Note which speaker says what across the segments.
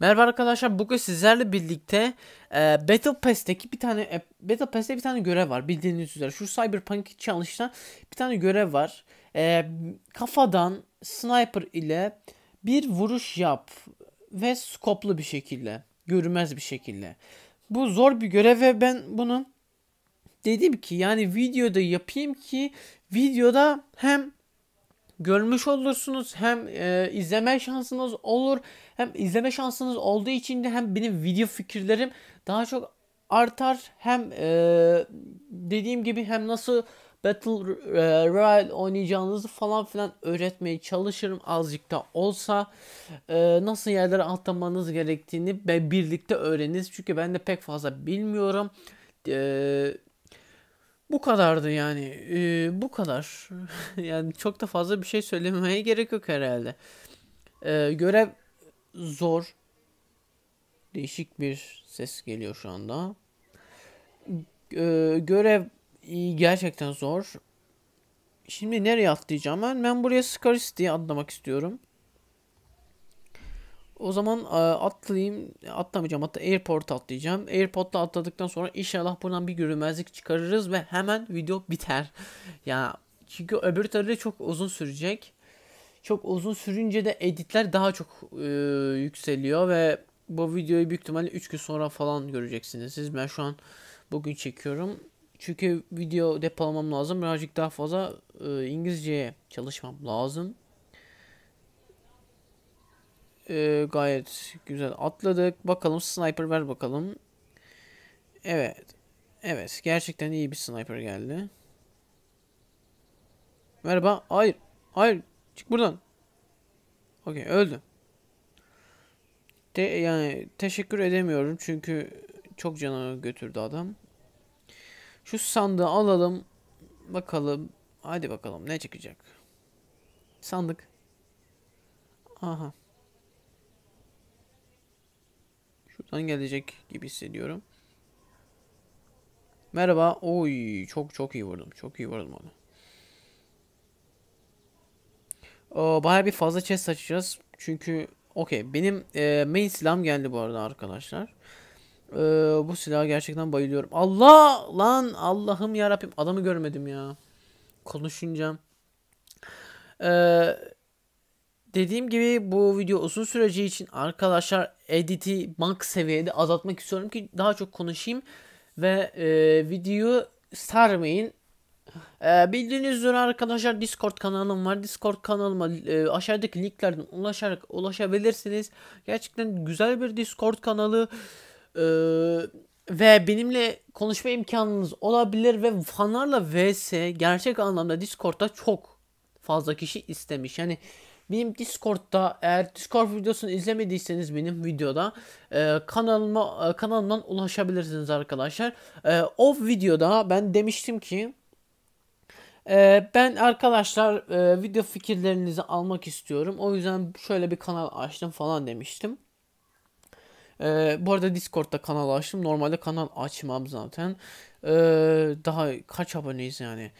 Speaker 1: Merhaba arkadaşlar bugün sizlerle birlikte e, Battle Pass'teki bir tane e, Battle Pass'te bir tane görev var bildiğiniz üzere şu Cyberpunk Challenge'da bir tane görev var e, kafadan sniper ile bir vuruş yap ve skoplu bir şekilde görünmez bir şekilde bu zor bir görev ve ben bunu dedim ki yani videoda yapayım ki videoda hem görmüş olursunuz. Hem e, izleme şansınız olur. Hem izleme şansınız olduğu için de hem benim video fikirlerim daha çok artar. Hem e, dediğim gibi hem nasıl Battle Royale oynayacağınızı falan filan öğretmeye çalışırım azıcık da olsa. E, nasıl yerlere atlamanız gerektiğini ve birlikte öğreniriz. Çünkü ben de pek fazla bilmiyorum. E, bu kadardı yani. Ee, bu kadar. yani çok da fazla bir şey söylemeye gerek yok herhalde. Ee, görev zor. Değişik bir ses geliyor şu anda. Ee, görev gerçekten zor. Şimdi nereye atlayacağım ben? Ben buraya Scaris diye atlamak istiyorum. O zaman e, atlayayım, atlamayacağım hatta Airport atlayacağım. Airport'ta atladıktan sonra inşallah buradan bir görünmezlik çıkarırız ve hemen video biter. ya çünkü öbür tarafı çok uzun sürecek. Çok uzun sürünce de editler daha çok e, yükseliyor ve bu videoyu büyük ihtimalle 3 gün sonra falan göreceksiniz. Siz ben şu an bugün çekiyorum. Çünkü video depolamam lazım. Birazcık daha fazla e, İngilizceye çalışmam lazım e, gayet güzel atladık. Bakalım sniper ver bakalım. Evet. Evet gerçekten iyi bir sniper geldi. Merhaba. Hayır. Hayır. Çık buradan. Okey öldü. Te yani teşekkür edemiyorum çünkü çok canını götürdü adam. Şu sandığı alalım. Bakalım. Hadi bakalım ne çıkacak. Sandık. Aha. son gelecek gibi hissediyorum. Merhaba. Oy çok çok iyi vurdum. Çok iyi vurdum onu. Ee, bayağı bir fazla chest açacağız. Çünkü okey benim e, main silahım geldi bu arada arkadaşlar. Ee, bu silaha gerçekten bayılıyorum. Allah lan Allah'ım ya adamı görmedim ya. Konuşunca. Eee Dediğim gibi bu video uzun süreceği için arkadaşlar editi bank seviyede azaltmak istiyorum ki daha çok konuşayım ve e, videoyu sarmayın. E, bildiğiniz üzere arkadaşlar Discord kanalım var. Discord kanalıma e, aşağıdaki linklerden ulaşarak ulaşabilirsiniz. Gerçekten güzel bir Discord kanalı. E, ve benimle konuşma imkanınız olabilir ve fanlarla vs gerçek anlamda Discord'da çok fazla kişi istemiş. Yani benim Discord'da eğer Discord videosunu izlemediyseniz benim videoda e, kanalıma e, kanalımdan ulaşabilirsiniz arkadaşlar. E, o videoda ben demiştim ki ee, ben arkadaşlar e, video fikirlerinizi almak istiyorum. O yüzden şöyle bir kanal açtım falan demiştim. Ee, bu arada Discord'da kanal açtım. Normalde kanal açmam zaten. Ee, daha kaç aboneyiz yani.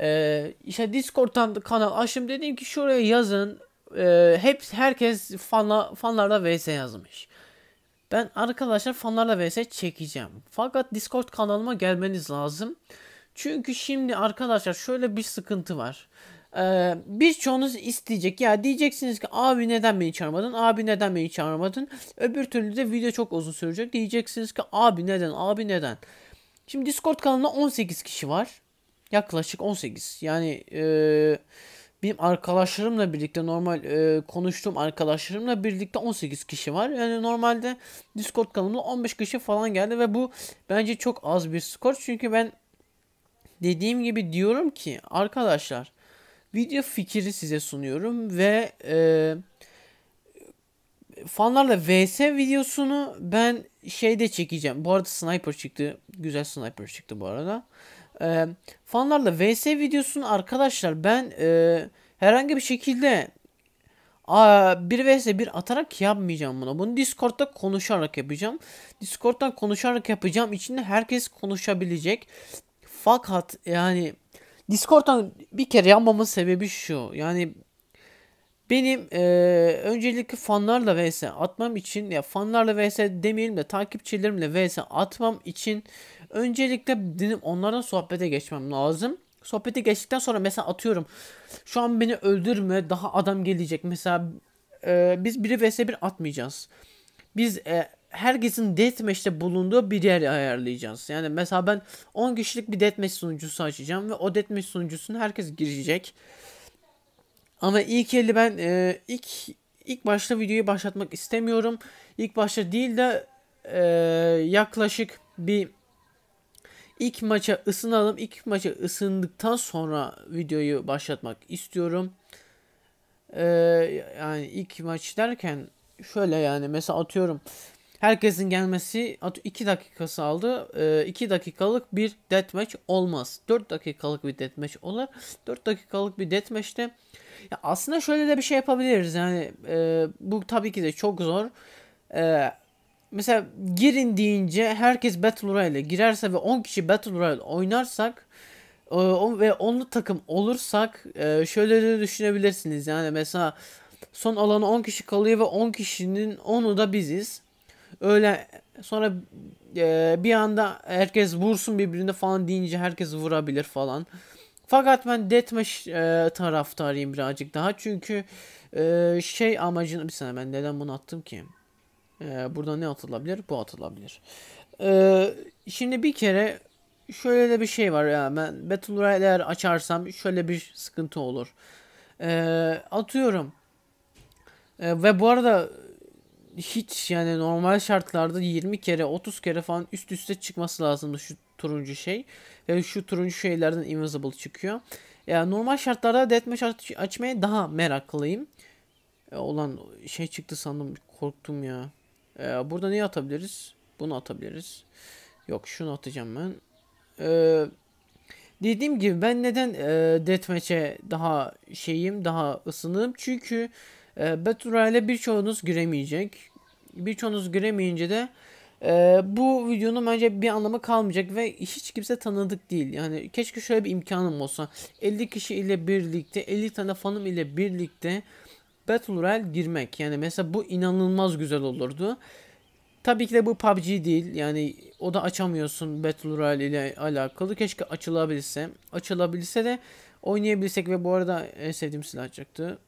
Speaker 1: Ee, işte Discord'dan kanal açtım dedim ki şuraya yazın. Ee, hep herkes fanla, fanlarda VS yazmış. Ben arkadaşlar fanlarda vs çekeceğim. Fakat Discord kanalıma gelmeniz lazım. Çünkü şimdi arkadaşlar şöyle bir sıkıntı var. Ee, birçoğunuz isteyecek. Ya diyeceksiniz ki abi neden beni çağırmadın? Abi neden beni çağırmadın? Öbür türlü de video çok uzun sürecek. Diyeceksiniz ki abi neden? Abi neden? Şimdi Discord kanalında 18 kişi var. Yaklaşık 18. Yani e, benim arkadaşlarımla birlikte normal e, konuştuğum arkadaşlarımla birlikte 18 kişi var. Yani normalde Discord kanalımda 15 kişi falan geldi ve bu bence çok az bir skor. Çünkü ben dediğim gibi diyorum ki arkadaşlar video fikri size sunuyorum ve e, fanlarla vs videosunu ben şeyde çekeceğim. Bu arada sniper çıktı. Güzel sniper çıktı bu arada. E, fanlarla VS videosunu arkadaşlar ben e, herhangi bir şekilde a, bir vs bir atarak yapmayacağım bunu. Bunu Discord'da konuşarak yapacağım. Discord'dan konuşarak yapacağım. İçinde herkes konuşabilecek. Fakat yani Discord'dan bir kere yapmamın sebebi şu. Yani benim e, öncelikli fanlarla vs atmam için ya fanlarla vs demeyelim de takipçilerimle vs atmam için öncelikle benim onlarla sohbete geçmem lazım. Sohbeti geçtikten sonra mesela atıyorum şu an beni öldürme daha adam gelecek mesela e, biz biri vs bir atmayacağız. Biz e, herkesin deathmatch'te bulunduğu bir yer ayarlayacağız. Yani mesela ben 10 kişilik bir deathmatch sunucusu açacağım ve o deathmatch sunucusuna herkes girecek. Ama ilk elde ben e, ilk ilk başta videoyu başlatmak istemiyorum. İlk başta değil de e, yaklaşık bir ilk maça ısınalım. İlk maça ısındıktan sonra videoyu başlatmak istiyorum. E, yani ilk maç derken şöyle yani mesela atıyorum Herkesin gelmesi 2 dakikası aldı. 2 e, ee, dakikalık bir deathmatch olmaz. 4 dakikalık bir deathmatch olur. 4 dakikalık bir deathmatch'te ya aslında şöyle de bir şey yapabiliriz. Yani e, bu tabii ki de çok zor. E, mesela girin deyince herkes Battle Royale girerse ve 10 kişi Battle Royale oynarsak e, ve onlu takım olursak e, şöyle de düşünebilirsiniz. Yani mesela son alanı 10 kişi kalıyor ve 10 kişinin 10'u da biziz. Öyle sonra e, bir anda herkes vursun birbirine falan deyince herkes vurabilir falan. Fakat ben Deathmatch e, taraftarıyım birazcık daha. Çünkü e, şey amacını... Bir saniye ben neden bunu attım ki? E, burada ne atılabilir? Bu atılabilir. E, şimdi bir kere şöyle de bir şey var. Yani ben Battle Royale açarsam şöyle bir sıkıntı olur. E, atıyorum. E, ve bu arada hiç yani normal şartlarda 20 kere 30 kere falan üst üste çıkması lazımdı şu turuncu şey. Ve şu turuncu şeylerden Invisible çıkıyor. Yani normal şartlarda deathmatch aç açmaya daha meraklıyım. E, olan şey çıktı sandım korktum ya. E, burada neyi atabiliriz? Bunu atabiliriz. Yok şunu atacağım ben. Ee, dediğim gibi ben neden e, Deathmatch'e daha şeyim daha ısınığım? Çünkü e, Battle Royale'e birçoğunuz giremeyecek birçoğunuz göremeyince de e, bu videonun bence bir anlamı kalmayacak ve hiç kimse tanıdık değil. Yani keşke şöyle bir imkanım olsa. 50 kişi ile birlikte, 50 tane fanım ile birlikte Battle Royale girmek. Yani mesela bu inanılmaz güzel olurdu. Tabii ki de bu PUBG değil. Yani o da açamıyorsun Battle Royale ile alakalı. Keşke açılabilse. Açılabilse de oynayabilsek ve bu arada en sevdiğim silah çıktı.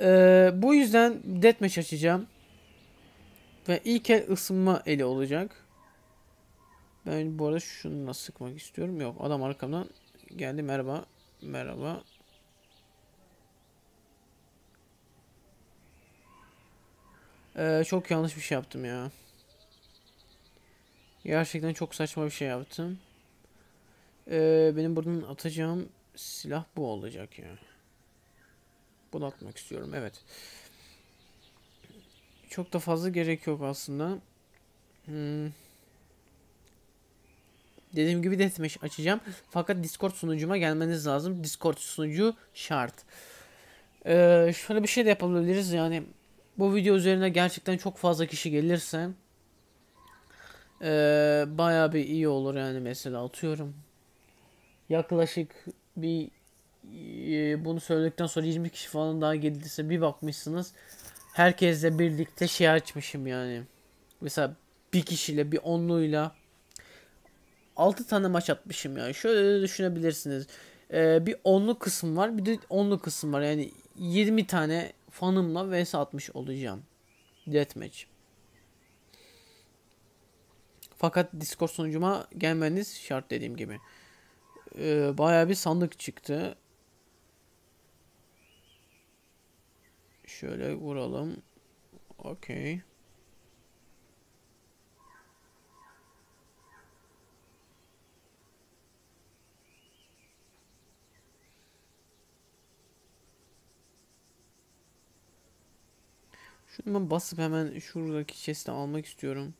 Speaker 1: Ee, bu yüzden deathmatch açacağım. Ve ilk el ısınma eli olacak. Ben bu arada şunu nasıl sıkmak istiyorum. Yok adam arkamdan geldi merhaba. Merhaba. Ee, çok yanlış bir şey yaptım ya. Gerçekten çok saçma bir şey yaptım. Ee, benim buradan atacağım silah bu olacak ya. Yani. Bunu atmak istiyorum. Evet. Çok da fazla gerek yok aslında. Hmm. Dediğim gibi deathmatch açacağım. Fakat Discord sunucuma gelmeniz lazım. Discord sunucu şart. Ee, şöyle bir şey de yapabiliriz. Yani bu video üzerine gerçekten çok fazla kişi gelirse e, bayağı bir iyi olur yani mesela atıyorum. Yaklaşık bir ee, bunu söyledikten sonra 20 kişi falan daha geldiyse bir bakmışsınız. Herkesle birlikte şey açmışım yani. Mesela bir kişiyle bir onluyla 6 tane maç atmışım yani. Şöyle düşünebilirsiniz. Ee, bir onlu kısım var bir de onlu kısım var. Yani 20 tane fanımla vs atmış olacağım. Deathmatch. Fakat Discord sonucuma gelmeniz şart dediğim gibi. Ee, bayağı bir sandık çıktı. Şöyle vuralım. Okey. Şunu ben basıp hemen şuradaki chest'i almak istiyorum.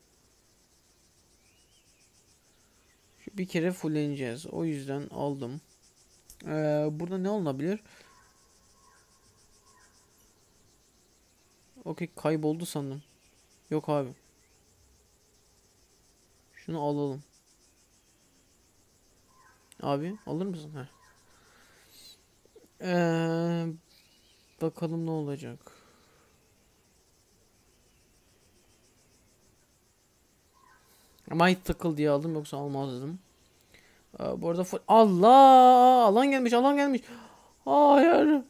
Speaker 1: Şu bir kere fulleneceğiz. O yüzden aldım. Ee, burada ne olabilir? Okey kayboldu sandım. Yok abi. Şunu alalım. Abi alır mısın? Ee, bakalım ne olacak. Might takıl diye aldım yoksa almazdım. Ee, bu arada Allah alan gelmiş alan gelmiş. Hayır.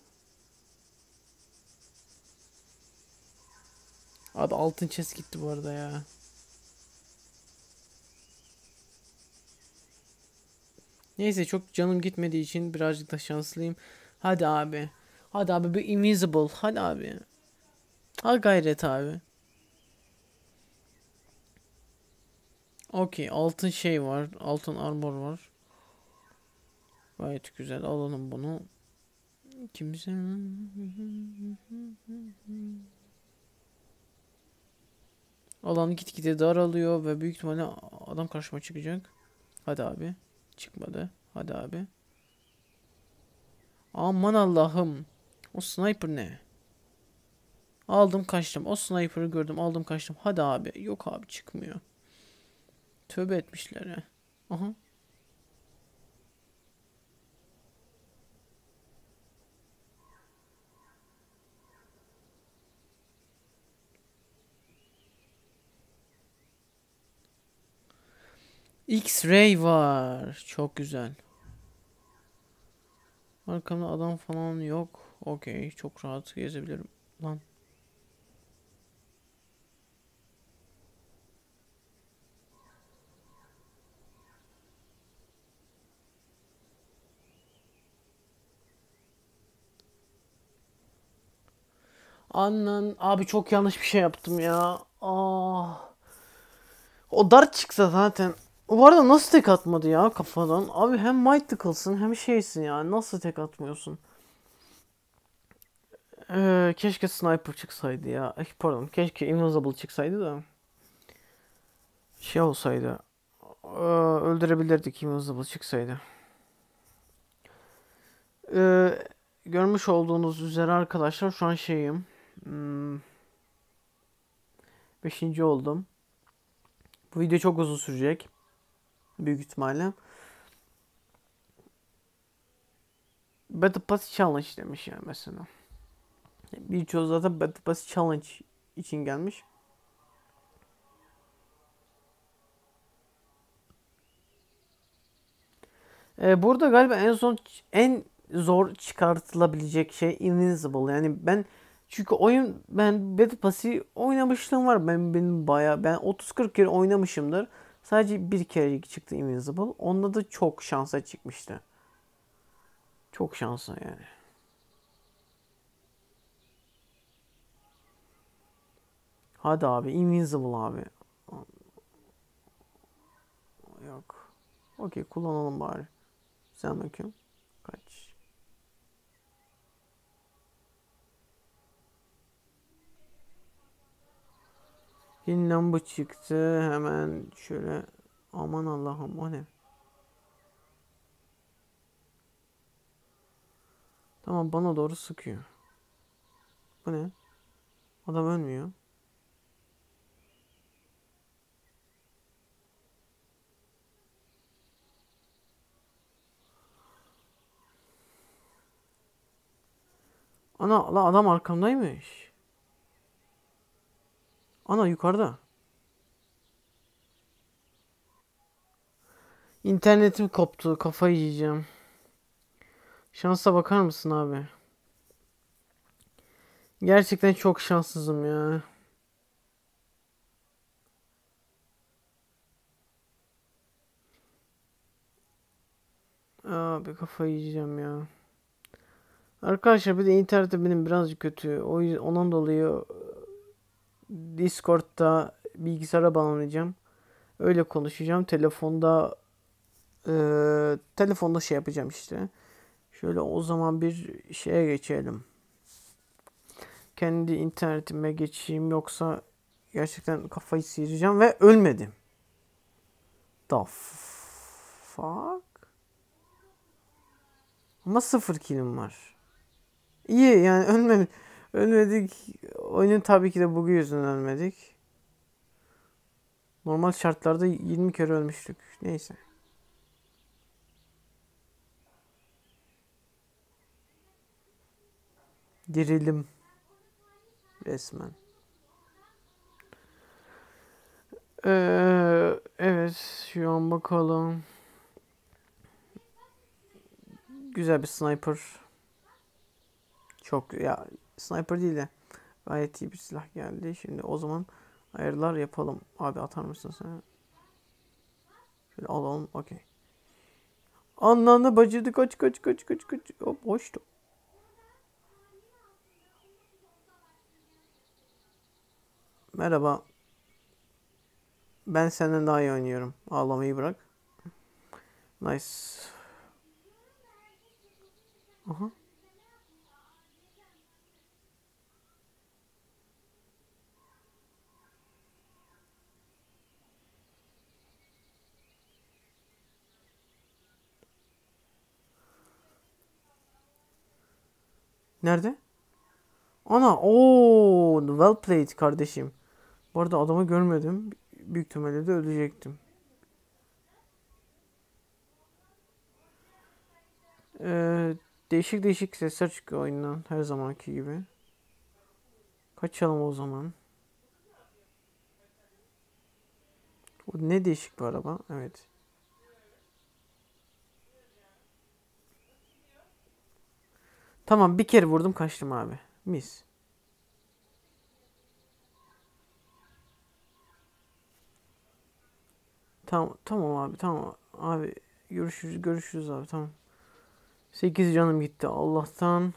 Speaker 1: Abi altın chest gitti bu arada ya. Neyse çok canım gitmediği için birazcık da şanslıyım. Hadi abi. Hadi abi bir invisible. Hadi abi. Ha gayret abi. Okey altın şey var. Altın armor var. Gayet güzel alalım bunu. Kimse... Alan gitgide daralıyor ve büyük ihtimalle adam karşıma çıkacak. Hadi abi. Çıkmadı. Hadi abi. Aman Allah'ım. O sniper ne? Aldım kaçtım. O sniper'ı gördüm. Aldım kaçtım. Hadi abi. Yok abi çıkmıyor. Tövbe etmişler ya. Aha. X-ray var. Çok güzel. Arkamda adam falan yok. Okey. Çok rahat gezebilirim. Lan. Annen abi çok yanlış bir şey yaptım ya. Ah. O dar çıksa zaten bu arada nasıl tek atmadı ya kafadan? Abi hem Mythical'sın hem şeysin yani Nasıl tek atmıyorsun? Ee, keşke Sniper çıksaydı ya. Eh, pardon keşke Invisible çıksaydı da. Şey olsaydı. Ee, öldürebilirdik Invisible çıksaydı. Ee, görmüş olduğunuz üzere arkadaşlar şu an şeyim. Hmm, beşinci oldum. Bu video çok uzun sürecek büyük ihtimalle. Battle Pass Challenge demiş yani mesela. Birçoğu zaten Battle Pass Challenge için gelmiş. Ee, burada galiba en son en zor çıkartılabilecek şey Invincible. Yani ben çünkü oyun ben Battle Pass'i oynamışlığım var. Ben benim bayağı ben 30 40 kere oynamışımdır. Sadece bir kere çıktı Invisible. Onda da çok şansa çıkmıştı. Çok şansa yani. Hadi abi Invincible abi. Yok. Okey kullanalım bari. Sen bakayım. Bir bu çıktı. Hemen şöyle aman Allah'ım o ne? Tamam bana doğru sıkıyor. Bu ne? Adam ölmüyor. Ana la adam arkamdaymış. Ana yukarıda. İnternetim koptu. Kafayı yiyeceğim. Şansa bakar mısın abi? Gerçekten çok şanssızım ya. Abi kafayı yiyeceğim ya. Arkadaşlar bir de internette benim biraz kötü. O yüzden, ondan dolayı Discord'da bilgisayara bağlanacağım. Öyle konuşacağım. Telefonda e, telefonda şey yapacağım işte. Şöyle o zaman bir şeye geçelim. Kendi internetime geçeyim yoksa gerçekten kafayı sıyıracağım ve ölmedim. The fuck? Ama sıfır kilim var. İyi yani ölmemiş. Ölmedik. Oyunun tabii ki de bugü yüzünden ölmedik. Normal şartlarda 20 kere ölmüştük. Neyse. Dirilim. Resmen. Ee, evet. Şu an bakalım. Güzel bir sniper. Çok ya Sniper değil de gayet iyi bir silah geldi. Şimdi o zaman ayarlar yapalım. Abi atar mısın sen? Şöyle alalım. Okey. Anlandı bacıydı. Kaç kaç kaç kaç kaç. Hop hoştu. Merhaba. Ben senden daha iyi oynuyorum. Ağlamayı bırak. Nice. Aha. Nerede? Ana o well played kardeşim. Bu arada adamı görmedim. Büyük ihtimalle de ölecektim. Ee, değişik değişik sesler çıkıyor oyundan her zamanki gibi. Kaçalım o zaman. Bu ne değişik bir araba. Evet. Tamam bir kere vurdum kaçtım abi. Mis. Tamam, tamam abi tamam. Abi görüşürüz görüşürüz abi tamam. 8 canım gitti Allah'tan.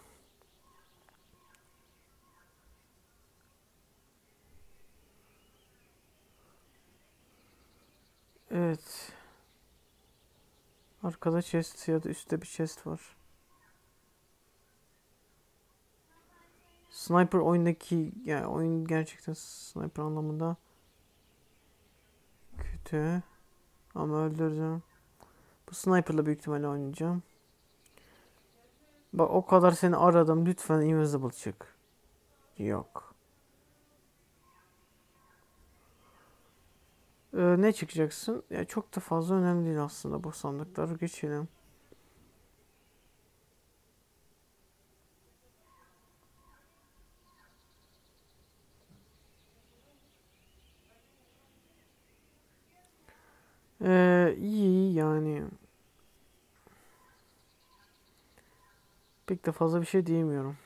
Speaker 1: Evet. Arkada chest ya da üstte bir chest var. Sniper oyundaki yani oyun gerçekten sniper anlamında kötü. Ama öldüreceğim. Bu sniper'la büyük ihtimalle oynayacağım. Bak o kadar seni aradım. Lütfen invisible çık. Yok. Ee, ne çıkacaksın? Ya çok da fazla önemli değil aslında bu sandıkları. Geçelim. de fazla bir şey diyemiyorum.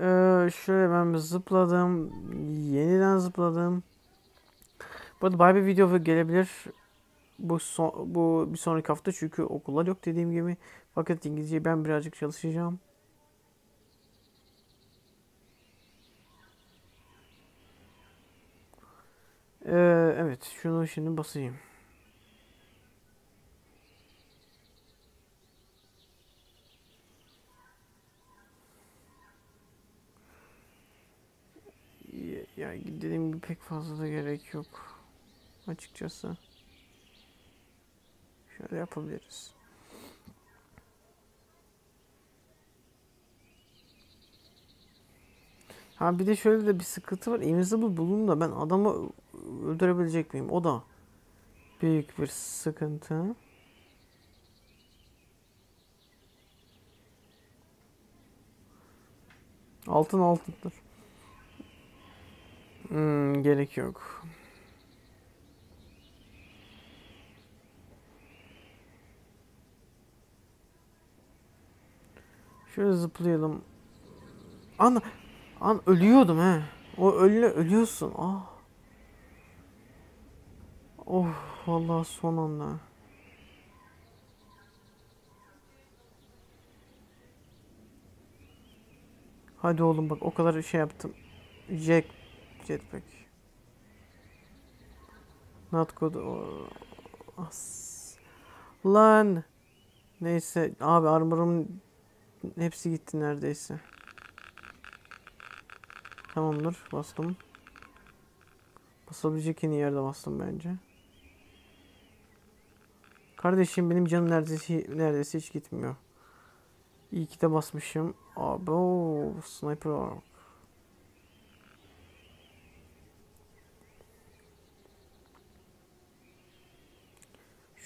Speaker 1: Ee, şöyle ben bir zıpladım. Yeniden zıpladım. Bu arada bayağı bir video gelebilir. Bu, son, bu bir sonraki hafta çünkü okullar yok dediğim gibi. Fakat İngilizceyi ben birazcık çalışacağım. Ee, evet şunu şimdi basayım. ya dediğim gibi pek fazla da gerek yok. Açıkçası. Şöyle yapabiliriz. Ha bir de şöyle de bir sıkıntı var. Invisible bulun da ben adamı öldürebilecek miyim? O da büyük bir sıkıntı. Altın altındır. Hmm, gerek yok. Şöyle zıplayalım. An, an ölüyordum he. O ölü ölüyorsun. Ah. Oh vallahi son anda. Hadi oğlum bak o kadar şey yaptım. Jack etmek. Not good. As. Lan. Neyse. Abi armorum hepsi gitti neredeyse. Tamamdır. Bastım. Basabilecek yeni yerde bastım bence. Kardeşim benim canım neredeyse, neredeyse hiç gitmiyor. İyi ki de basmışım. abi o sniper var.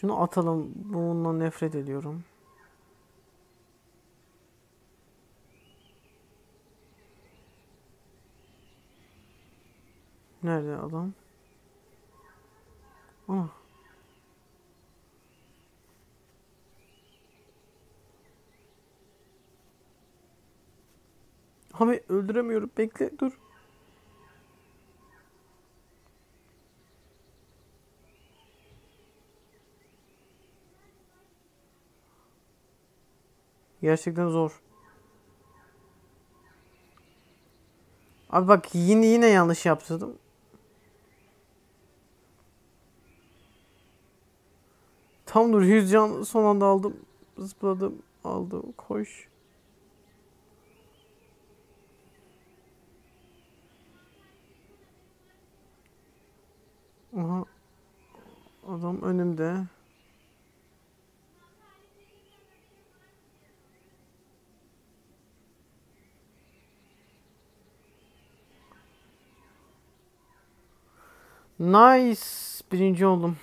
Speaker 1: Şunu atalım. Bundan nefret ediyorum. Nerede adam? Ah. Abi öldüremiyorum. Bekle dur. Gerçekten zor. Abi bak yine yine yanlış yaptırdım. Tam dur 100 can son anda aldım. Zıpladım. Aldım. Koş. Aha. Adam önümde. Nice. Birinci oldum.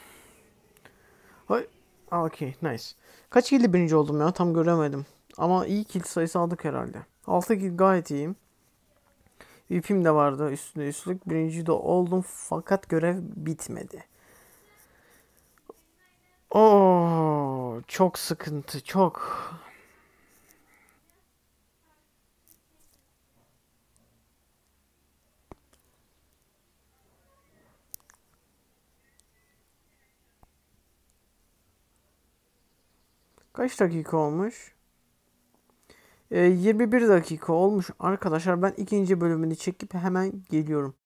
Speaker 1: Hay. okay nice. Kaç kilde birinci oldum ya tam göremedim. Ama iyi kill sayısı aldık herhalde. 6 kill gayet iyiyim. VP'm de vardı üstüne üstlük. Birinci de oldum fakat görev bitmedi. Oo çok sıkıntı çok. Kaç dakika olmuş? E, ee, 21 dakika olmuş arkadaşlar. Ben ikinci bölümünü çekip hemen geliyorum.